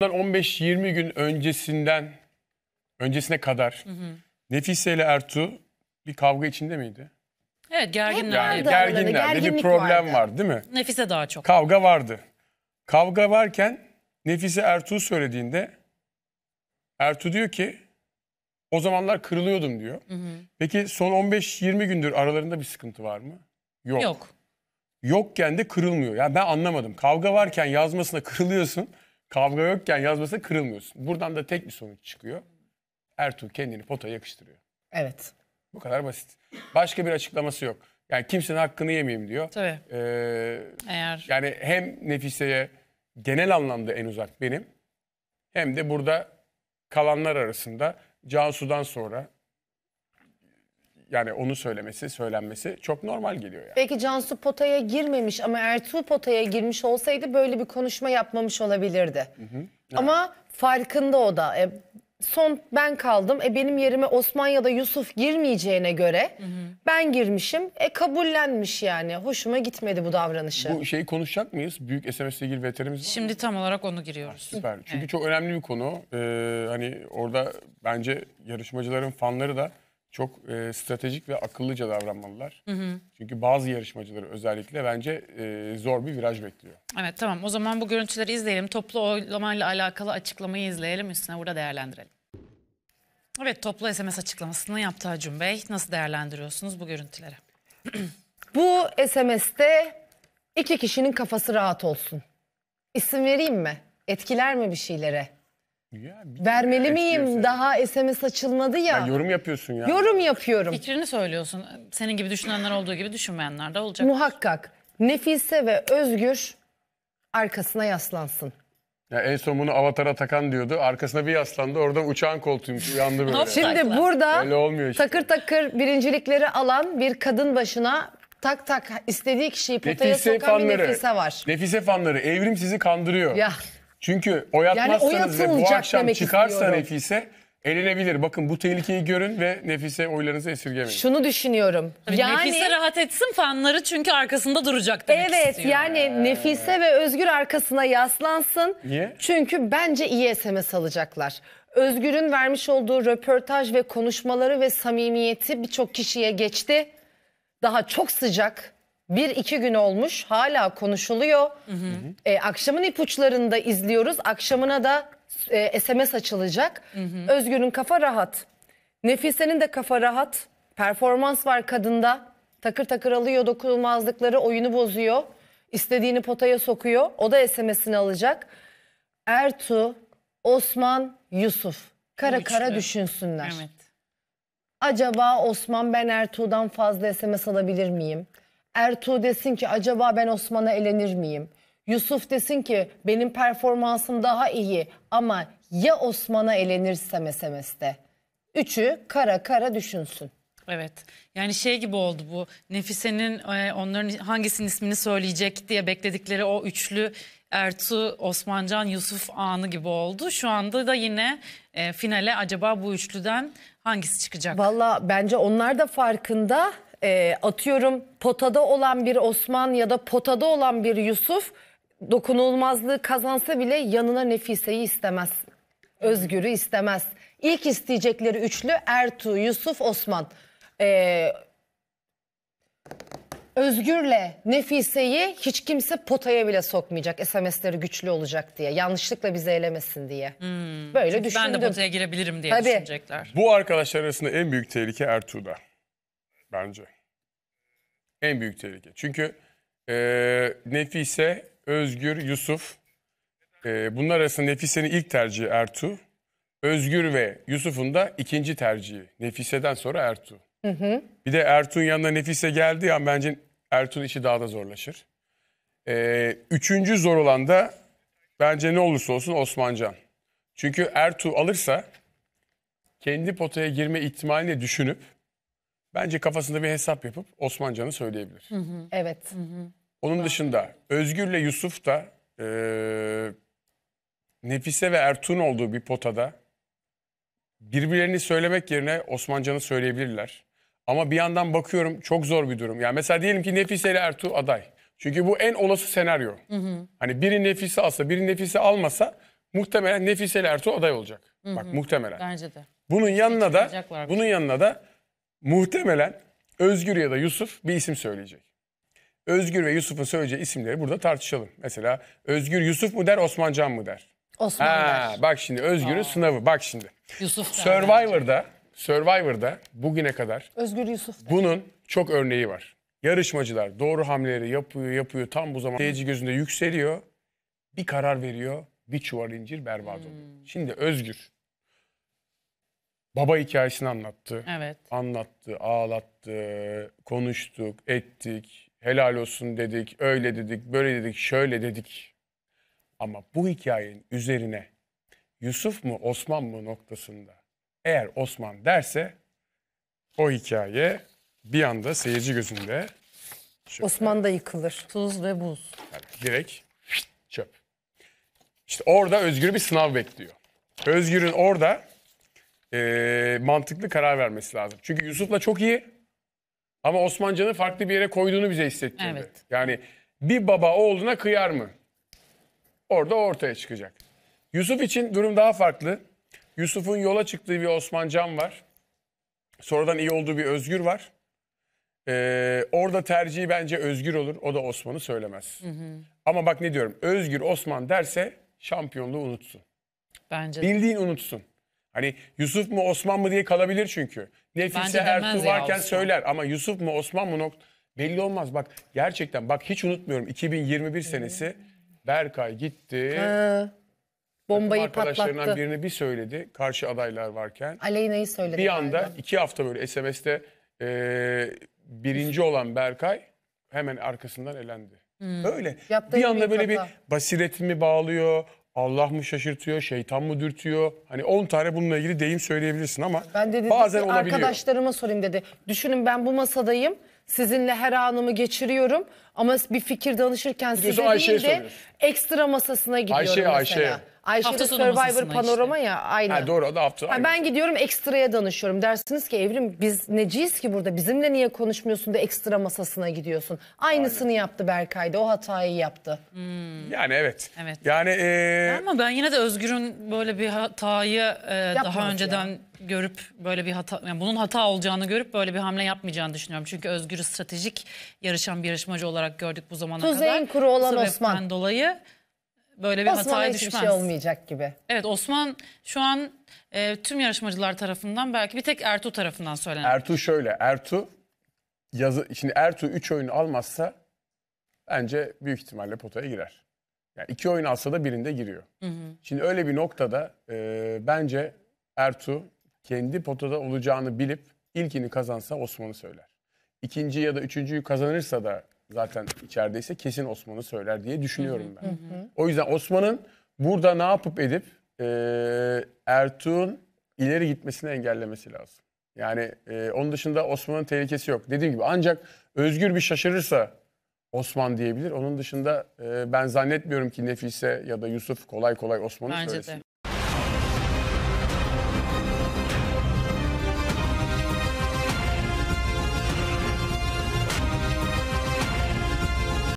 Bundan 15-20 gün öncesinden öncesine kadar hı hı. Nefise ile Ertuğ bir kavga içinde miydi? Evet gerginler. Hep vardı aralarında, bir problem vardı. var değil mi? Nefise daha çok. Kavga vardı. Kavga varken Nefise Ertuğ söylediğinde Ertuğ diyor ki o zamanlar kırılıyordum diyor. Hı hı. Peki son 15-20 gündür aralarında bir sıkıntı var mı? Yok. Yok. Yokken de kırılmıyor. Yani ben anlamadım. Kavga varken yazmasına kırılıyorsun. Kavga yokken yazmasına kırılmıyorsun. Buradan da tek bir sonuç çıkıyor. Ertuğ kendini potaya yakıştırıyor. Evet. Bu kadar basit. Başka bir açıklaması yok. Yani kimsenin hakkını yemeyeyim diyor. Tabii. Ee, Eğer... Yani hem Nefise'ye genel anlamda en uzak benim hem de burada kalanlar arasında Cansu'dan sonra yani onu söylemesi, söylenmesi çok normal geliyor yani. Belki Cansu potaya girmemiş ama Ertuğ potaya girmiş olsaydı böyle bir konuşma yapmamış olabilirdi. Hı hı. Evet. Ama farkında o da. E, son ben kaldım. E benim yerime Osman ya da Yusuf girmeyeceğine göre hı hı. ben girmişim. E kabullenmiş yani. Hoşuma gitmedi bu davranışı. Bu şeyi konuşacak mıyız? Büyük SMS'le ilgili veterimiz var Şimdi mı? tam olarak onu giriyoruz. Ha, süper. Çünkü evet. çok önemli bir konu. Ee, hani orada bence yarışmacıların fanları da çok e, stratejik ve akıllıca davranmalılar. Hı hı. Çünkü bazı yarışmacıları özellikle bence e, zor bir viraj bekliyor. Evet tamam o zaman bu görüntüleri izleyelim. Toplu oylamayla alakalı açıklamayı izleyelim üstüne burada değerlendirelim. Evet toplu SMS açıklamasını yaptı Acun Bey. Nasıl değerlendiriyorsunuz bu görüntüleri? bu SMS'te iki kişinin kafası rahat olsun. İsim vereyim mi? Etkiler mi bir şeylere? Vermeli miyim? Daha SMS açılmadı ya. ya. Yorum yapıyorsun ya. Yorum yapıyorum. Fikrini söylüyorsun. Senin gibi düşünenler olduğu gibi düşünmeyenler de olacak. Muhakkak. Nefise ve Özgür arkasına yaslansın. Ya en son bunu avatara takan diyordu. Arkasına bir yaslandı. Orada uçağın koltuğuymuş. Uyandı böyle. Şimdi burada olmuyor işte. takır takır birincilikleri alan bir kadın başına tak tak istediği kişiyi potaya Nefise sokan fanları. bir Nefise var. Nefise fanları. Evrim sizi kandırıyor. Ya. Çünkü oyatmazsanız yani ve bu akşam çıkarsa Nefise elenebilir. Bakın bu tehlikeyi görün ve Nefise oylarınızı esirgemeyin. Şunu düşünüyorum. yani Nefise rahat etsin fanları çünkü arkasında duracak demek Evet istiyor. yani ee. Nefise ve Özgür arkasına yaslansın. Niye? Çünkü bence iyi SMS alacaklar. Özgür'ün vermiş olduğu röportaj ve konuşmaları ve samimiyeti birçok kişiye geçti. Daha çok sıcak bir iki gün olmuş hala konuşuluyor. E, akşamın ipuçlarını da izliyoruz. Akşamına da e, SMS açılacak. Özgür'ün kafa rahat. Nefise'nin de kafa rahat. Performans var kadında. Takır takır alıyor dokunulmazlıkları oyunu bozuyor. İstediğini potaya sokuyor. O da SMS'ini alacak. Ertuğ, Osman, Yusuf. Kara kara düşünsünler. Evet. Acaba Osman ben Ertuğ'dan fazla SMS alabilir miyim? Ertuğ desin ki acaba ben Osman'a elenir miyim? Yusuf desin ki benim performansım daha iyi ama ya Osman'a elenirsem SMS'te? Üçü kara kara düşünsün. Evet. Yani şey gibi oldu bu. Nefise'nin e, onların hangisinin ismini söyleyecek diye bekledikleri o üçlü Ertuğ, Osmancan, Yusuf anı gibi oldu. Şu anda da yine e, finale acaba bu üçlüden hangisi çıkacak? Valla bence onlar da farkında e, atıyorum potada olan bir Osman ya da potada olan bir Yusuf dokunulmazlığı kazansa bile yanına Nefise'yi istemez. Özgür'ü istemez. İlk isteyecekleri üçlü Ertuğ, Yusuf, Osman. Ee, Özgür'le Nefise'yi hiç kimse potaya bile sokmayacak. SMS'leri güçlü olacak diye. Yanlışlıkla bizi elemesin diye. Hmm. Böyle Çünkü düşündüm. Ben de potaya girebilirim diye Tabii. düşünecekler. Bu arkadaşlar arasında en büyük tehlike Ertuğ'da bence. En büyük tehlike. Çünkü e, Nefise, Özgür, Yusuf. E, bunlar arasında Nefise'nin ilk tercihi Ertuğ. Özgür ve Yusuf'un da ikinci tercihi. Nefise'den sonra Ertuğ. Hı hı. Bir de Ertuğ'un yanına Nefise geldiği an bence Ertuğ'un işi daha da zorlaşır. E, üçüncü zor olan da bence ne olursa olsun Osmancan. Çünkü Ertuğ alırsa kendi potaya girme ihtimalini düşünüp Bence kafasında bir hesap yapıp Osmancan'ı söyleyebilir. Evet. Onun dışında Özgür'le Yusuf da e, Nefise ve Ertuğ'un olduğu bir potada birbirlerini söylemek yerine Osmancan'ı söyleyebilirler. Ama bir yandan bakıyorum çok zor bir durum. Yani mesela diyelim ki Nefise ile Ertuğ aday. Çünkü bu en olası senaryo. Hani biri Nefise alsa, biri Nefise almasa muhtemelen Nefise ile Ertuğ aday olacak. Bak muhtemelen. Bence de. Bunun yanına da bunun şey. yanına da Muhtemelen Özgür ya da Yusuf bir isim söyleyecek. Özgür ve Yusuf'un söyleyeceği isimleri burada tartışalım. Mesela Özgür Yusuf mu der, Osmancan mı der? Osman ha, der. Bak şimdi Özgür'ün Aa. sınavı. Bak şimdi. Yusuf Survivor'da, Survivor'da bugüne kadar Özgür Yusuf. Der. Bunun çok örneği var. Yarışmacılar doğru hamleleri yapıyor, yapıyor. Tam bu zaman seyirci gözünde yükseliyor. Bir karar veriyor. Bir çuval incir berbat hmm. oluyor. Hmm. Şimdi Özgür baba hikayesini anlattı. Evet. Anlattı, ağlattı, konuştuk, ettik, helal olsun dedik, öyle dedik, böyle dedik, şöyle dedik. Ama bu hikayenin üzerine Yusuf mu Osman mı noktasında eğer Osman derse o hikaye bir anda seyirci gözünde çöp. Osman da yıkılır. Tuz ve buz. Yani direkt çöp. İşte orada Özgür bir sınav bekliyor. Özgür'ün orada e, mantıklı karar vermesi lazım. Çünkü Yusuf'la çok iyi ama Osmancan'ı farklı bir yere koyduğunu bize hissettirdi. Evet. Yani bir baba oğluna kıyar mı? Orada ortaya çıkacak. Yusuf için durum daha farklı. Yusuf'un yola çıktığı bir Osmancan var. Sonradan iyi olduğu bir Özgür var. Ee, orada tercihi bence Özgür olur. O da Osman'ı söylemez. Hı hı. Ama bak ne diyorum. Özgür Osman derse şampiyonluğu unutsun. Bence de. Bildiğin unutsun. Hani Yusuf mu Osman mı diye kalabilir çünkü. Nefise Ertuğ varken Osman. söyler ama Yusuf mu Osman mı nokta belli olmaz. Bak gerçekten bak hiç unutmuyorum 2021 senesi Berkay gitti. Ha, ee, bombayı takım arkadaşlarından birini bir söyledi karşı adaylar varken. Aleyna'yı söyledi. Bir anda galiba. iki hafta böyle SMS'te e, birinci olan Berkay hemen arkasından elendi. Böyle hmm. Yaptığı bir anda büyük böyle bir hata. basiretimi bağlıyor, Allah mı şaşırtıyor, şeytan mı dürtüyor? Hani 10 tane bununla ilgili deyim söyleyebilirsin ama Ben de bazen ki olabiliyor. arkadaşlarıma sorayım dedi. Düşünün ben bu masadayım. Sizinle her anımı geçiriyorum ama bir fikir danışırken size değil de ekstra masasına gidiyorum Ayşe, mesela. Ayşe. Ayşe'de Survivor masasına panorama ya aynı. Ha, doğru o da hafta. Ha, ben gidiyorum ekstraya danışıyorum. Dersiniz ki Evrim biz neciyiz ki burada? Bizimle niye konuşmuyorsun da ekstra masasına gidiyorsun? Aynısını yaptı Berkay da o hatayı yaptı. Hmm. Yani evet. Evet. Yani e, Ama ben yine de Özgür'ün böyle bir hatayı e, daha önceden görüp böyle bir hata yani bunun hata olacağını görüp böyle bir hamle yapmayacağını düşünüyorum. Çünkü Özgür'ü stratejik yarışan bir yarışmacı olarak gördük bu zamana Tuzeyin kadar. kuru olan Osman. dolayı böyle bir Osman'a hataya hiçbir şey düşmez. şey olmayacak gibi. Evet Osman şu an e, tüm yarışmacılar tarafından belki bir tek Ertuğ tarafından söylenen. Ertuğ şöyle. Ertuğ yazı, şimdi Ertuğ 3 oyun almazsa bence büyük ihtimalle potaya girer. Yani iki oyun alsa da birinde giriyor. Hı hı. Şimdi öyle bir noktada e, bence Ertuğ kendi potada olacağını bilip ilkini kazansa Osman'ı söyler. İkinci ya da üçüncüyü kazanırsa da zaten içerideyse kesin Osman'ı söyler diye düşünüyorum ben. O yüzden Osman'ın burada ne yapıp edip e, Ertuğ'un ileri gitmesini engellemesi lazım. Yani e, onun dışında Osman'ın tehlikesi yok. Dediğim gibi ancak Özgür bir şaşırırsa Osman diyebilir. Onun dışında e, ben zannetmiyorum ki Nefise ya da Yusuf kolay kolay Osman'ı Bence de.